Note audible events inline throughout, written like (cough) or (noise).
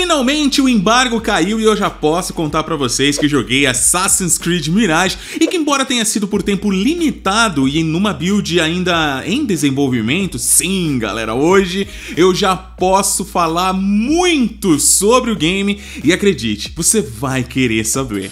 Finalmente o embargo caiu e eu já posso contar para vocês que joguei Assassin's Creed Mirage e que embora tenha sido por tempo limitado e numa build ainda em desenvolvimento, sim, galera, hoje eu já posso falar muito sobre o game e acredite, você vai querer saber.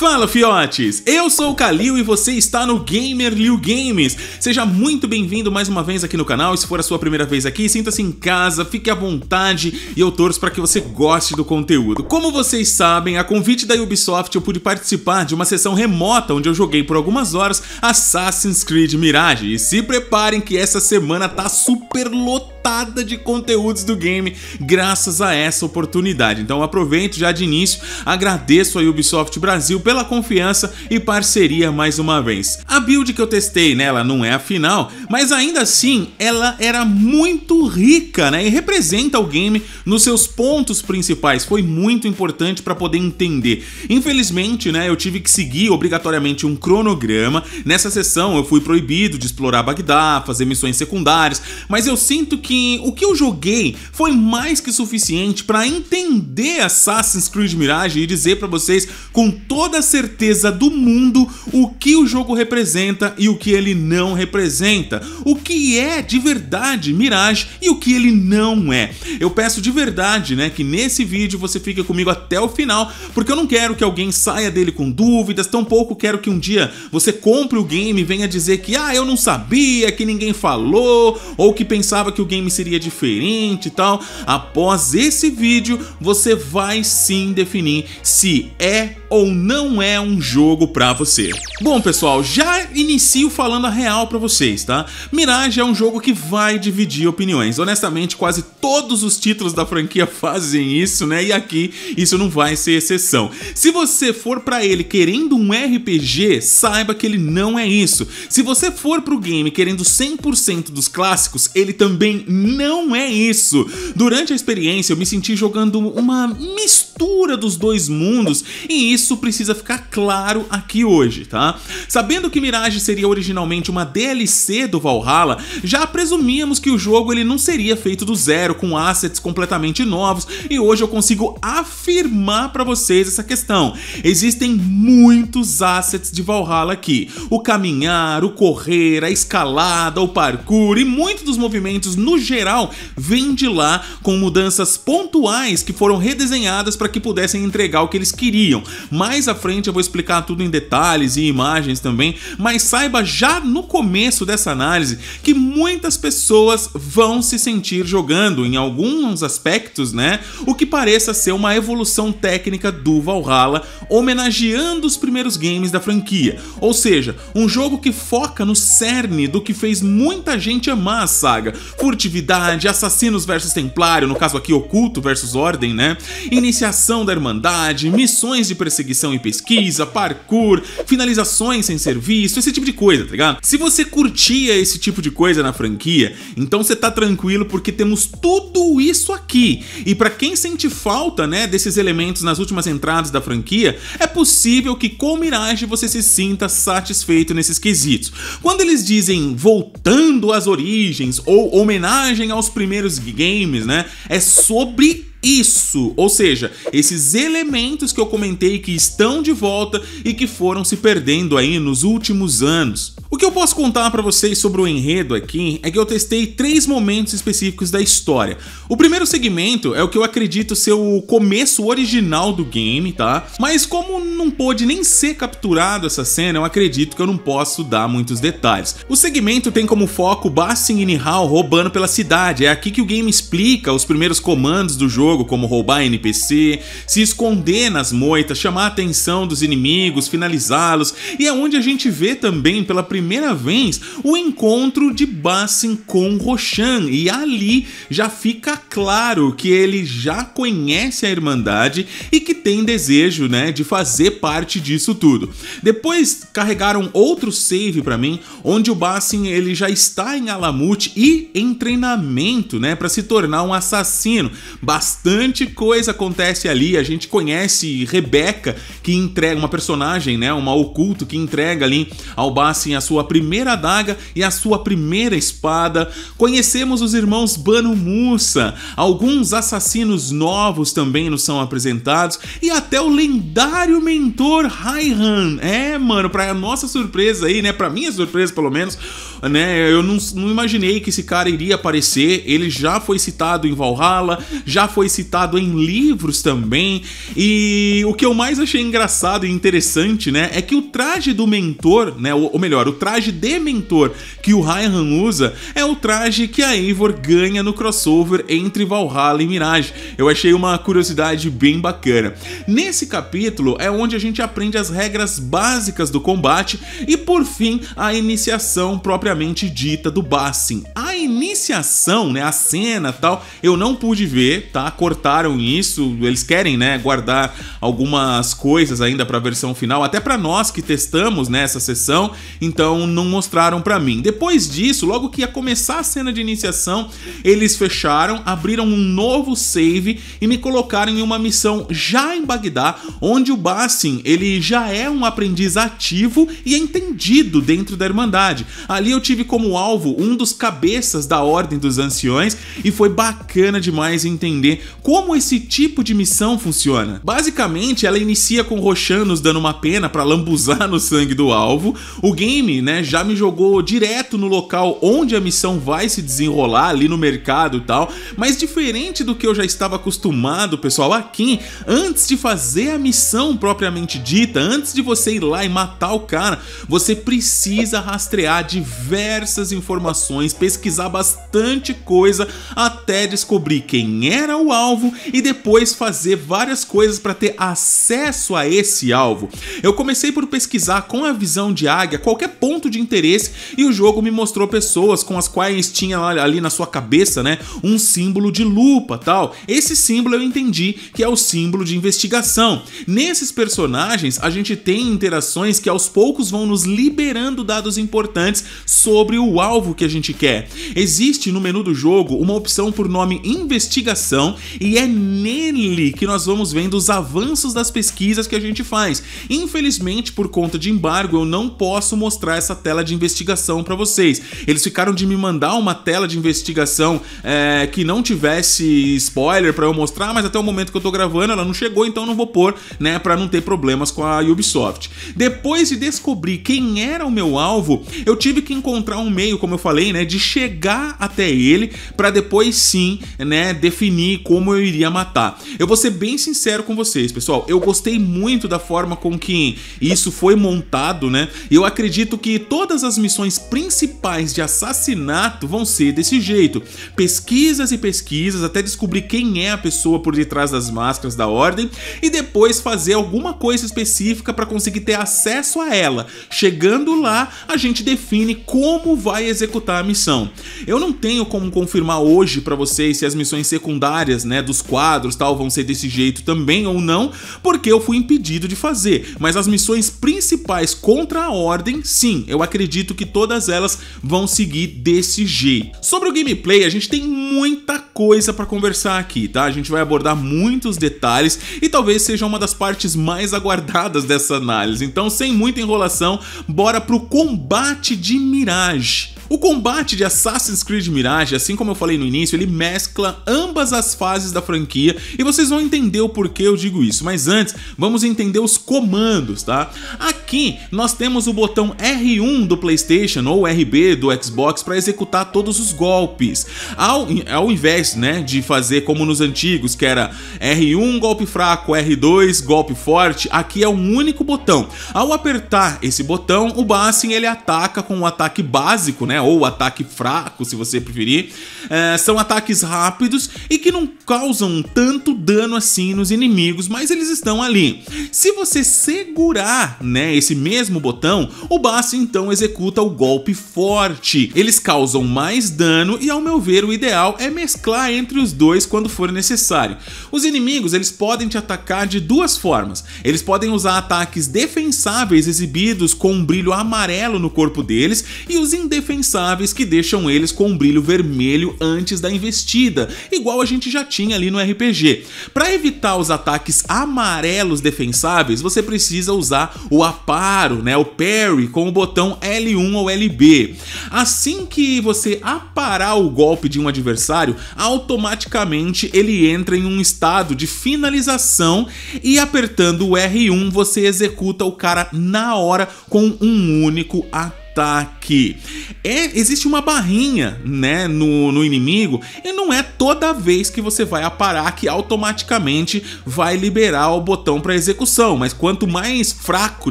Fala fiotes, eu sou o Kalil e você está no Gamer Liu Games. Seja muito bem-vindo mais uma vez aqui no canal. E se for a sua primeira vez aqui, sinta-se em casa, fique à vontade e eu torço para que você goste do conteúdo. Como vocês sabem, a convite da Ubisoft eu pude participar de uma sessão remota onde eu joguei por algumas horas Assassin's Creed Mirage. E se preparem que essa semana tá super lotada pitada de conteúdos do game graças a essa oportunidade. Então aproveito já de início, agradeço a Ubisoft Brasil pela confiança e parceria mais uma vez. A build que eu testei nela não é a final, mas ainda assim ela era muito rica né, e representa o game nos seus pontos principais. Foi muito importante para poder entender. Infelizmente, né, eu tive que seguir obrigatoriamente um cronograma. Nessa sessão eu fui proibido de explorar Bagdá, fazer missões secundárias, mas eu sinto que Assim, o que eu joguei foi mais que suficiente para entender Assassin's Creed Mirage e dizer para vocês com toda a certeza do mundo o que o jogo representa e o que ele não representa, o que é de verdade Mirage e o que ele não é. Eu peço de verdade, né, que nesse vídeo você fique comigo até o final, porque eu não quero que alguém saia dele com dúvidas, tampouco quero que um dia você compre o game e venha dizer que ah, eu não sabia, que ninguém falou ou que pensava que o game seria diferente e tal. Após esse vídeo, você vai sim definir se é ou não é um jogo para você. Bom, pessoal, já inicio falando a real para vocês, tá? Mirage é um jogo que vai dividir opiniões. Honestamente, quase todos os títulos da franquia (laughs) fazem isso, né? E aqui isso não vai ser exceção. Se você for para ele querendo um RPG, saiba que ele não é isso. Se você for pro game querendo 100% dos clássicos, ele também não não é isso. Durante a experiência, eu me senti jogando uma mistura dos dois mundos e isso precisa ficar claro aqui hoje, tá? Sabendo que Mirage seria originalmente uma DLC do Valhalla, já presumíamos que o jogo ele não seria feito do zero, com assets completamente novos, e hoje eu consigo afirmar para vocês essa questão. Existem muitos assets de Valhalla aqui. O caminhar, o correr, a escalada, o parkour e muitos dos movimentos no geral vem de lá com mudanças pontuais que foram redesenhadas para que pudessem entregar o que eles queriam. Mais à frente eu vou explicar tudo em detalhes e imagens também, mas saiba já no começo dessa análise que muitas pessoas vão se sentir jogando em alguns aspectos, né? O que pareça ser uma evolução técnica do Valhalla, homenageando os primeiros games da franquia. Ou seja, um jogo que foca no cerne do que fez muita gente amar a saga, furtividade furtividade, assassinos versus templário, no caso aqui oculto versus ordem, né? Iniciação da Irmandade, missões de perseguição e pesquisa, parkour, finalizações sem ser visto, esse tipo de coisa, tá ligado? Se você curtia esse tipo de coisa na franquia, então você tá tranquilo porque temos tudo isso aqui. E para quem sente falta, né, desses elementos nas últimas entradas da franquia, é possível que com Mirage você se sinta satisfeito nesses quesitos. Quando eles dizem voltando às origens ou homenagem homenagem aos primeiros games, né? É sobre isso, ou seja, esses elementos que eu comentei que estão de volta e que foram se perdendo aí nos últimos anos. O que eu posso contar para vocês sobre o enredo aqui é que eu testei três momentos específicos da história. O primeiro segmento é o que eu acredito ser o começo original do game, tá? Mas como não pôde nem ser capturado essa cena, eu acredito que eu não posso dar muitos detalhes. O segmento tem como foco Ba Sing Hao roubando pela cidade. É aqui que o game explica os primeiros comandos do jogo jogo, como roubar NPC, se esconder nas moitas, chamar a atenção dos inimigos, finalizá-los, e é onde a gente vê também pela primeira vez o encontro de Bassin com Roshan, e ali já fica claro que ele já conhece a Irmandade e que tem desejo né, de fazer parte disso tudo. Depois carregaram outro save para mim, onde o Bassin ele já está em Alamut e em treinamento né, para se tornar um assassino. Bastante bastante coisa acontece ali. A gente conhece Rebeca, que entrega uma personagem, né, uma oculto que entrega ali ao Bassin a sua primeira adaga e a sua primeira espada. Conhecemos os irmãos Banu Musa, alguns assassinos novos também nos são apresentados e até o lendário mentor Raihan. É, mano, para nossa surpresa aí, né, para minha surpresa pelo menos, né? Eu não, não imaginei que esse cara iria aparecer. Ele já foi citado em Valhalla, já foi citado em livros também. E o que eu mais achei engraçado e interessante, né, é que o traje do mentor, né, ou, ou melhor, o traje de mentor que o Ryan usa é o traje que a Eivor ganha no crossover entre Valhalla e Mirage. Eu achei uma curiosidade bem bacana. Nesse capítulo é onde a gente aprende as regras básicas do combate e por fim a iniciação própria propriamente dita do Bassin. A iniciação, né, a cena tal, eu não pude ver, tá? Cortaram isso, eles querem, né, guardar algumas coisas ainda para a versão final, até para nós que testamos nessa né, sessão, então não mostraram para mim. Depois disso, logo que ia começar a cena de iniciação, eles fecharam, abriram um novo save e me colocaram em uma missão já em Bagdá, onde o Bassin, ele já é um aprendiz ativo e entendido dentro da Irmandade. Ali eu eu tive como alvo um dos cabeças da Ordem dos Anciões e foi bacana demais entender como esse tipo de missão funciona. Basicamente, ela inicia com Roxanos dando uma pena para lambuzar no sangue do alvo. O game, né, já me jogou direto no local onde a missão vai se desenrolar ali no mercado e tal, mas diferente do que eu já estava acostumado, pessoal, aqui, antes de fazer a missão propriamente dita, antes de você ir lá e matar o cara, você precisa rastrear diversas informações, pesquisar bastante coisa até descobrir quem era o alvo e depois fazer várias coisas para ter acesso a esse alvo. Eu comecei por pesquisar com a visão de águia qualquer ponto de interesse e o jogo me mostrou pessoas com as quais tinha ali na sua cabeça, né, um símbolo de lupa, tal. Esse símbolo eu entendi que é o símbolo de investigação. Nesses personagens a gente tem interações que aos poucos vão nos liberando dados importantes sobre o alvo que a gente quer. Existe no menu do jogo uma opção por nome investigação e é nele que nós vamos vendo os avanços das pesquisas que a gente faz. Infelizmente, por conta de embargo, eu não posso mostrar essa tela de investigação para vocês. Eles ficaram de me mandar uma tela de investigação é, que não tivesse spoiler para eu mostrar, mas até o momento que eu tô gravando ela não chegou, então não vou pôr, né, para não ter problemas com a Ubisoft. Depois de descobrir quem era o meu alvo, eu tive que encontrar encontrar um meio, como eu falei, né, de chegar até ele para depois sim, né, definir como eu iria matar. Eu vou ser bem sincero com vocês, pessoal. Eu gostei muito da forma com que isso foi montado, né? Eu acredito que todas as missões principais de assassinato vão ser desse jeito. Pesquisas e pesquisas até descobrir quem é a pessoa por detrás das máscaras da ordem e depois fazer alguma coisa específica para conseguir ter acesso a ela. Chegando lá, a gente define como como vai executar a missão. Eu não tenho como confirmar hoje para vocês se as missões secundárias, né, dos quadros, tal, vão ser desse jeito também ou não, porque eu fui impedido de fazer. Mas as missões principais contra a ordem, sim, eu acredito que todas elas vão seguir desse jeito. Sobre o gameplay, a gente tem muita coisa para conversar aqui, tá? A gente vai abordar muitos detalhes e talvez seja uma das partes mais (laughs) aguardadas dessa análise. Então, sem muita enrolação, bora pro combate de miragem o combate de Assassin's Creed Mirage, assim como eu falei no início, ele mescla ambas as fases da franquia e vocês vão entender o porquê eu digo isso, mas antes vamos entender os comandos, tá? Aqui nós temos o botão R1 do PlayStation ou RB do Xbox para executar todos os golpes. Ao, ao invés, né, de fazer como nos antigos, que era R1 golpe fraco, R2 golpe forte, aqui é um único botão. Ao apertar esse botão, o Bassin ele ataca com o um ataque básico, né, ou ataque fraco, se você preferir. É, são ataques rápidos e que não causam tanto dano assim nos inimigos, mas eles estão ali. Se você segurar, né, esse mesmo botão, o Bass então executa o golpe forte. Eles causam mais dano e, ao meu ver, o ideal é mesclar entre os dois quando for necessário. Os inimigos eles podem te atacar de duas formas. Eles podem usar ataques defensáveis exibidos com um brilho amarelo no corpo deles e os indefensáveis fixáveis que deixam eles com um brilho vermelho antes da investida, igual a gente já tinha ali no RPG. Para evitar os ataques amarelos defensáveis, você precisa usar o aparo, né, o parry com o botão L1 ou LB. Assim que você aparar o golpe de um adversário, automaticamente ele entra em um estado de finalização e apertando o R1 você executa o cara na hora com um único ataque tá aqui. É, existe uma barrinha né, no, no inimigo e não é toda vez que você vai aparar que automaticamente vai liberar o botão para execução, mas quanto mais fraco,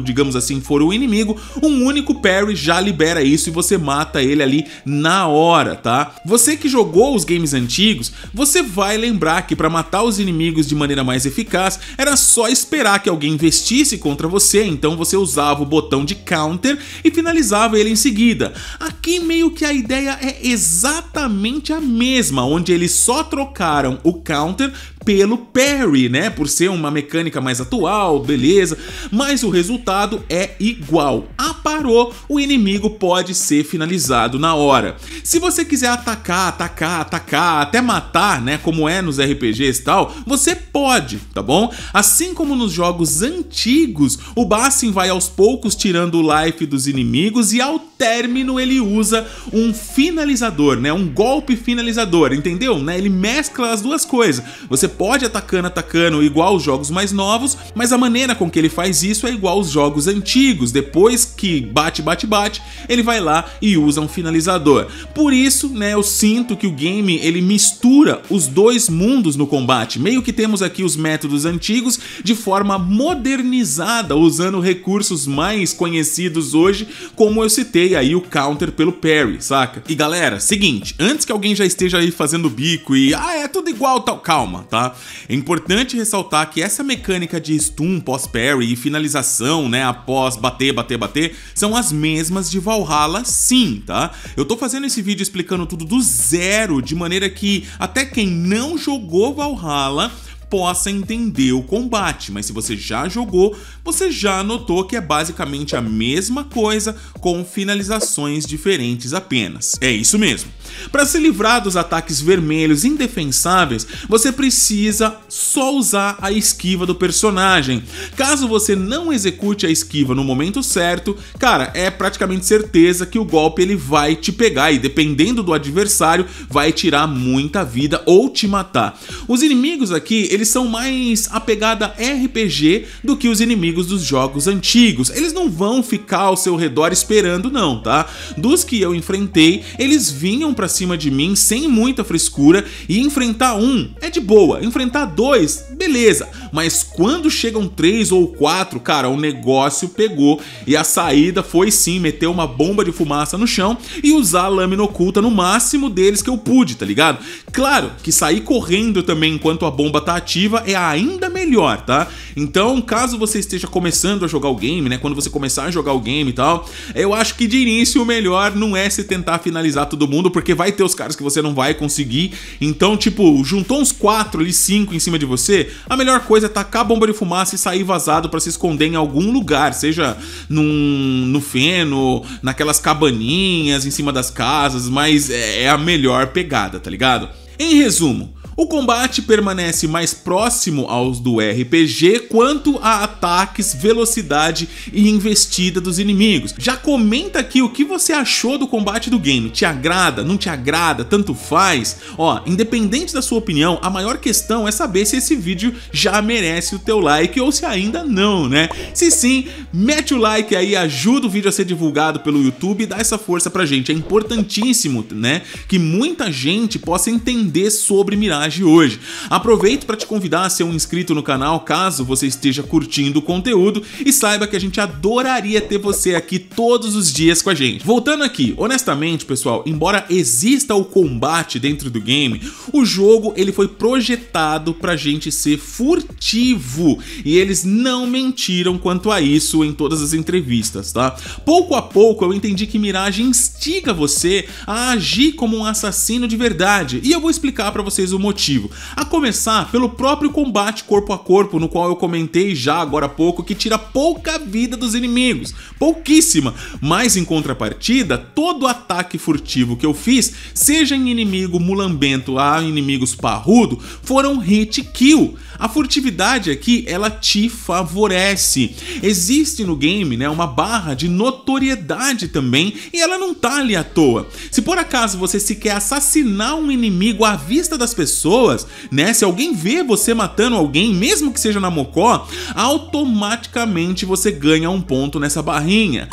digamos assim, for o inimigo, um único parry já libera isso e você mata ele ali na hora, tá? Você que jogou os games antigos, você vai lembrar que para matar os inimigos de maneira mais eficaz, era só esperar que alguém investisse contra você, então você usava o botão de counter e finalizava matava ele em seguida. Aqui meio que a ideia é exatamente a mesma, onde eles só trocaram o counter pelo parry, né? Por ser uma mecânica mais atual, beleza, mas o resultado é igual. Aparou, ah, o inimigo pode ser finalizado na hora. Se você quiser atacar, atacar, atacar, até matar, né, como é nos RPGs e tal, você pode, tá bom? Assim como nos jogos antigos, o Bassin vai aos poucos tirando o life dos inimigos e ao término ele usa um finalizador, né, um golpe finalizador, entendeu? Né? Ele mescla as duas coisas. Você pode atacando, atacando igual os jogos mais novos, mas a maneira com que ele faz isso é igual aos jogos antigos. Depois que bate, bate, bate, ele vai lá e usa um finalizador. Por isso, né, eu sinto que o game ele mistura os dois mundos no combate. Meio que temos aqui os métodos antigos de forma modernizada, usando recursos mais conhecidos hoje, como eu citei aí o counter pelo parry, saca? E galera, seguinte, antes que alguém já esteja aí fazendo bico e ah, é tudo igual, tal, calma, tá? tá? É importante ressaltar que essa mecânica de stun pós-parry e finalização, né, após bater, bater, bater, são as mesmas de Valhalla sim, tá? Eu tô fazendo esse vídeo explicando tudo do zero, de maneira que até quem não jogou Valhalla possa entender o combate, mas se você já jogou, você já notou que é basicamente a mesma coisa com finalizações diferentes apenas. É isso mesmo. Para se livrar dos ataques vermelhos indefensáveis, você precisa só usar a esquiva do personagem. Caso você não execute a esquiva no momento certo, cara, é praticamente certeza que o golpe ele vai te pegar e dependendo do adversário, vai tirar muita vida ou te matar. Os inimigos aqui, eles são mais a RPG do que os inimigos dos jogos antigos. Eles não vão ficar ao seu redor esperando não, tá? Dos que eu enfrentei, eles vinham para cima de mim sem muita frescura e enfrentar um é de boa, enfrentar dois, beleza, mas quando chegam três ou quatro, cara, o negócio pegou e a saída foi sim meter uma bomba de fumaça no chão e usar a lâmina oculta no máximo deles que eu pude, tá ligado? Claro que sair correndo também enquanto a bomba tá ativa narrativa é ainda melhor, tá? Então, caso você esteja começando a jogar o game, né? Quando você começar a jogar o game e tal, eu acho que de início o melhor não é se tentar finalizar todo mundo, porque vai ter os caras que você não vai conseguir. Então, tipo, juntou uns quatro ali, cinco em cima de você, a melhor coisa é tacar a bomba de fumaça e sair vazado para se esconder em algum lugar, seja num, no feno, naquelas cabaninhas em cima das casas, mas é, é a melhor pegada, tá ligado? Em resumo, o combate permanece mais próximo aos do RPG quanto a ataques, velocidade e investida dos inimigos. Já comenta aqui o que você achou do combate do game. Te agrada? Não te agrada? Tanto faz? Ó, independente da sua opinião, a maior questão é saber se esse vídeo já merece o teu like ou se ainda não, né? Se sim, mete o like aí, ajuda o vídeo a ser divulgado pelo YouTube e dá essa força pra gente. É importantíssimo, né, que muita gente possa entender sobre miragem de hoje. Aproveito para te convidar a ser um inscrito no canal caso você esteja curtindo o conteúdo e saiba que a gente adoraria ter você aqui todos os dias com a gente. Voltando aqui, honestamente, pessoal, embora exista o combate dentro do game, o jogo ele foi projetado para gente ser furtivo e eles não mentiram quanto a isso em todas as entrevistas, tá? Pouco a pouco eu entendi que Mirage instiga você a agir como um assassino de verdade e eu vou explicar para vocês o motivo motivo, a começar pelo próprio combate corpo a corpo, no qual eu comentei já agora há pouco, que tira pouca vida dos inimigos, pouquíssima, mas em contrapartida, todo ataque furtivo que eu fiz, seja em inimigo mulambento a inimigos parrudo, foram hit kill. A furtividade aqui, ela te favorece. Existe no game, né, uma barra de notoriedade também, e ela não tá ali à toa. Se por acaso você se quer assassinar um inimigo à vista das pessoas, pessoas, né? Se alguém vê você matando alguém, mesmo que seja na mocó, automaticamente você ganha um ponto nessa barrinha.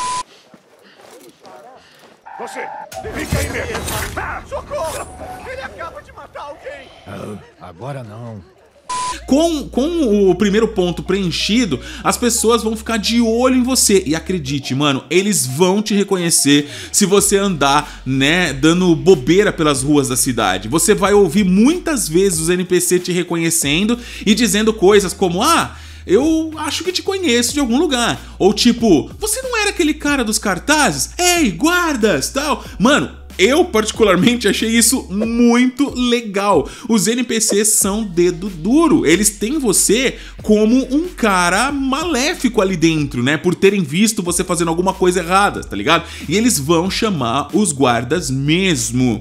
Você, fica aí mesmo! Ah, socorro! Ele acaba de matar alguém! Ah, agora não. Com, com o primeiro ponto preenchido, as pessoas vão ficar de olho em você. E acredite, mano, eles vão te reconhecer se você andar, né, dando bobeira pelas ruas da cidade. Você vai ouvir muitas vezes os NPC te reconhecendo e dizendo coisas como: Ah, eu acho que te conheço de algum lugar. Ou tipo, você não era aquele cara dos cartazes? Ei, guardas, tal. Mano, eu, particularmente, achei isso muito legal. Os NPCs são dedo duro. Eles têm você como um cara maléfico ali dentro, né? Por terem visto você fazendo alguma coisa errada, tá ligado? E eles vão chamar os guardas mesmo.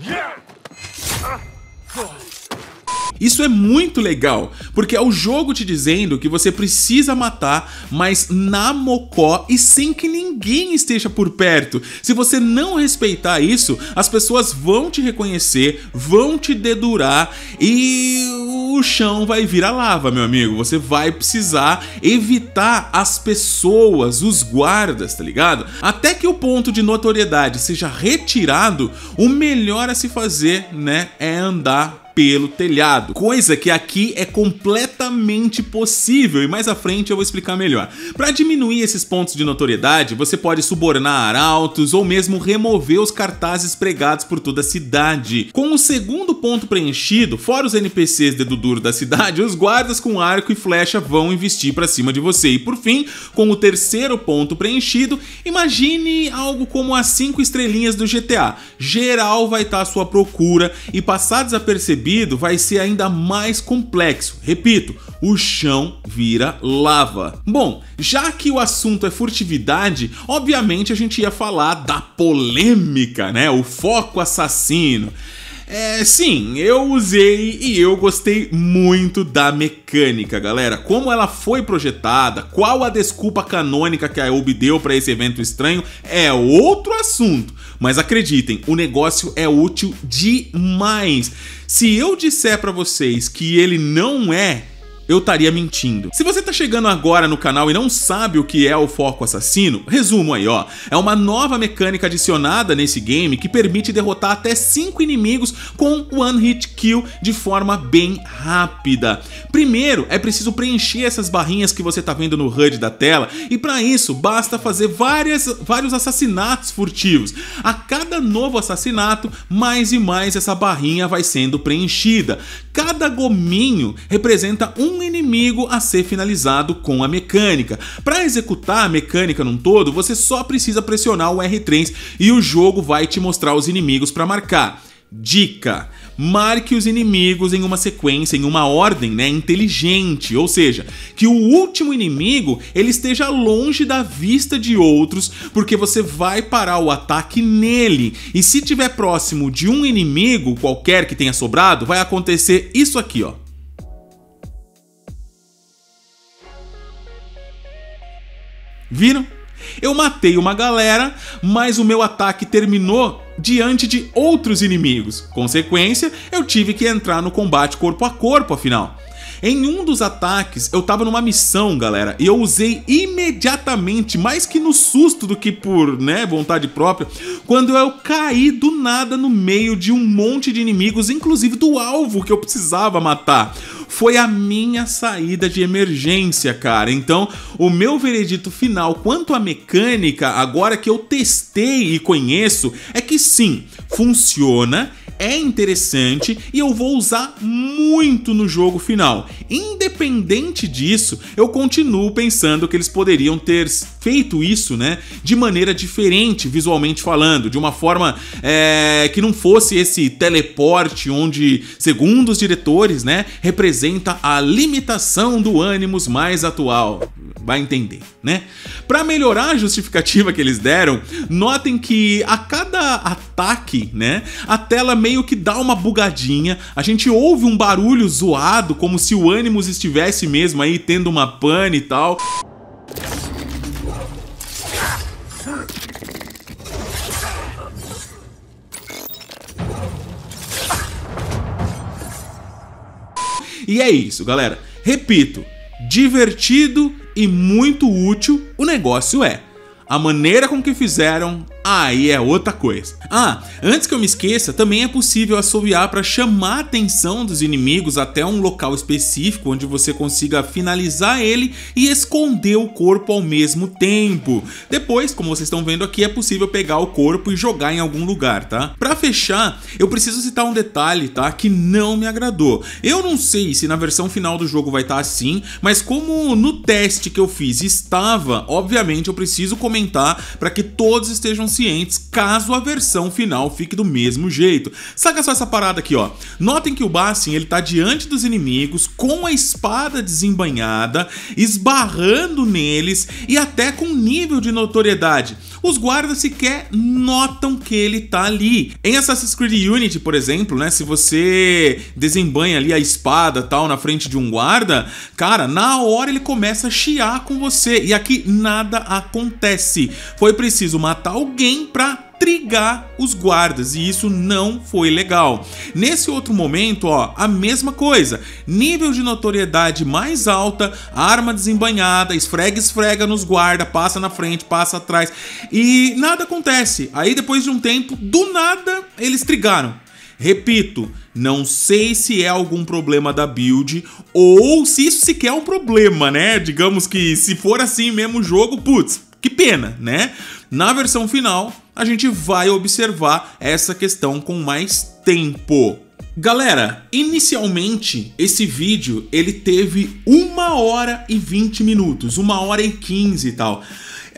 Yeah! Ah. Isso é muito legal, porque é o jogo te dizendo que você precisa matar, mas na mocó e sem que ninguém esteja por perto. Se você não respeitar isso, as pessoas vão te reconhecer, vão te dedurar e o chão vai virar lava, meu amigo. Você vai precisar evitar as pessoas, os guardas, tá ligado? Até que o ponto de notoriedade seja retirado, o melhor a se fazer, né, é andar pelo telhado, coisa que aqui é completamente possível e mais à frente eu vou explicar melhor. Para diminuir esses pontos de notoriedade, você pode subornar arautos ou mesmo remover os cartazes pregados por toda a cidade. Com o segundo ponto preenchido, fora os NPCs dedo duro da cidade, os guardas com arco e flecha vão investir para cima de você. E por fim, com o terceiro ponto preenchido, imagine algo como as cinco estrelinhas do GTA. Geral vai estar tá à sua procura e passados a perceber recebido vai ser ainda mais complexo. Repito, o chão vira lava. Bom, já que o assunto é furtividade, obviamente a gente ia falar da polêmica, né? O foco assassino. É, sim, eu usei e eu gostei muito da mecânica, galera. Como ela foi projetada, qual a desculpa canônica que a Ubi deu para esse evento estranho é outro assunto. Mas acreditem, o negócio é útil demais. Se eu disser para vocês que ele não é eu estaria mentindo. Se você tá chegando agora no canal e não sabe o que é o foco assassino, resumo aí, ó. É uma nova mecânica adicionada nesse game que permite derrotar até 5 inimigos com one hit kill de forma bem rápida. Primeiro, é preciso preencher essas barrinhas que você tá vendo no HUD da tela, e para isso basta fazer várias, vários assassinatos furtivos. A cada novo assassinato, mais e mais essa barrinha vai sendo preenchida. Cada gominho representa um um inimigo a ser finalizado com a mecânica. Para executar a mecânica num todo, você só precisa pressionar o R3 e o jogo vai te mostrar os inimigos para marcar. Dica: marque os inimigos em uma sequência, em uma ordem, né, inteligente, ou seja, que o último inimigo ele esteja longe da vista de outros, porque você vai parar o ataque nele. E se tiver próximo de um inimigo qualquer que tenha sobrado, vai acontecer isso aqui, ó. Viram? Eu matei uma galera, mas o meu ataque terminou diante de outros inimigos. Consequência, eu tive que entrar no combate corpo a corpo, afinal. Em um dos ataques, eu tava numa missão, galera, e eu usei imediatamente, mais que no susto do que por, né, vontade própria, quando eu caí do nada no meio de um monte de inimigos, inclusive do alvo que eu precisava matar foi a minha saída de emergência, cara. Então, o meu veredito final quanto à mecânica, agora que eu testei e conheço, é que sim, funciona é interessante e eu vou usar muito no jogo final. Independente disso, eu continuo pensando que eles poderiam ter feito isso, né, de maneira diferente, visualmente falando, de uma forma é, que não fosse esse teleporte onde, segundo os diretores, né, representa a limitação do ânimos mais atual. Vai entender, né? Para melhorar a justificativa que eles deram, notem que a cada ataque, né? A tela meio que dá uma bugadinha, a gente ouve um barulho zoado, como se o Animus estivesse mesmo aí tendo uma pane e tal. E é isso, galera. Repito, divertido e muito útil o negócio é. A maneira com que fizeram aí é outra coisa. Ah, antes que eu me esqueça, também é possível assoviar para chamar a atenção dos inimigos até um local específico onde você consiga finalizar ele e esconder o corpo ao mesmo tempo. Depois, como vocês estão vendo aqui, é possível pegar o corpo e jogar em algum lugar, tá? Para fechar, eu preciso citar um detalhe, tá? Que não me agradou. Eu não sei se na versão final do jogo vai estar tá assim, mas como no teste que eu fiz estava, obviamente eu preciso comentar para que todos estejam caso a versão final fique do mesmo jeito. Saca só essa parada aqui, ó. Notem que o Bassin ele tá diante dos inimigos com a espada desembanhada, esbarrando neles e até com nível de notoriedade. Os guardas sequer notam que ele tá ali. Em Assassin's Creed Unity, por exemplo, né, se você desembanha ali a espada tal na frente de um guarda, cara, na hora ele começa a chiar com você e aqui nada acontece. Foi preciso matar o alguém para trigar os guardas e isso não foi legal. Nesse outro momento, ó, a mesma coisa. Nível de notoriedade mais alta, arma desembanhada, esfrega esfrega nos guarda, passa na frente, passa atrás e nada acontece. Aí depois de um tempo, do nada, eles trigaram. Repito, não sei se é algum problema da build ou se isso sequer é um problema, né? Digamos que se for assim mesmo o jogo, putz, que pena, né? Na versão final, a gente vai observar essa questão com mais tempo. Galera, inicialmente esse vídeo ele teve 1 hora e 20 minutos, 1 hora e 15 e tal.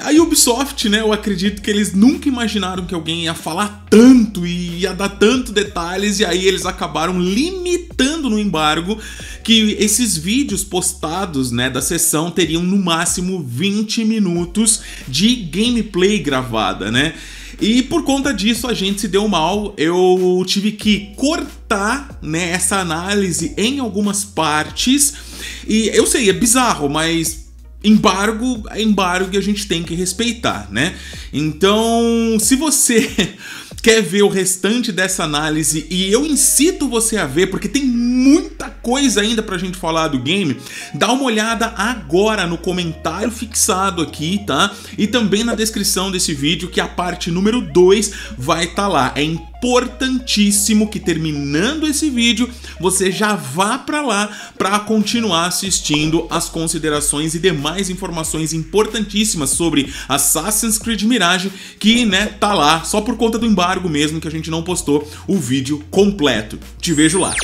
A Ubisoft, né, eu acredito que eles nunca imaginaram que alguém ia falar tanto e ia dar tanto detalhes, e aí eles acabaram limitando no embargo que esses vídeos postados, né, da sessão teriam no máximo 20 minutos de gameplay gravada, né? E por conta disso a gente se deu mal, eu tive que cortar né, essa análise em algumas partes. E eu sei, é bizarro, mas embargo, é embargo que a gente tem que respeitar, né? Então, se você (laughs) quer ver o restante dessa análise e eu incito você a ver, porque tem muita coisa ainda pra gente falar do game, dá uma olhada agora no comentário fixado aqui, tá? E também na descrição desse vídeo que a parte número 2 vai estar tá lá. É importantíssimo que terminando esse vídeo você já vá para lá para continuar assistindo as considerações e demais informações importantíssimas sobre Assassin's Creed Mirage que né tá lá só por conta do embargo mesmo que a gente não postou o vídeo completo. Te vejo lá.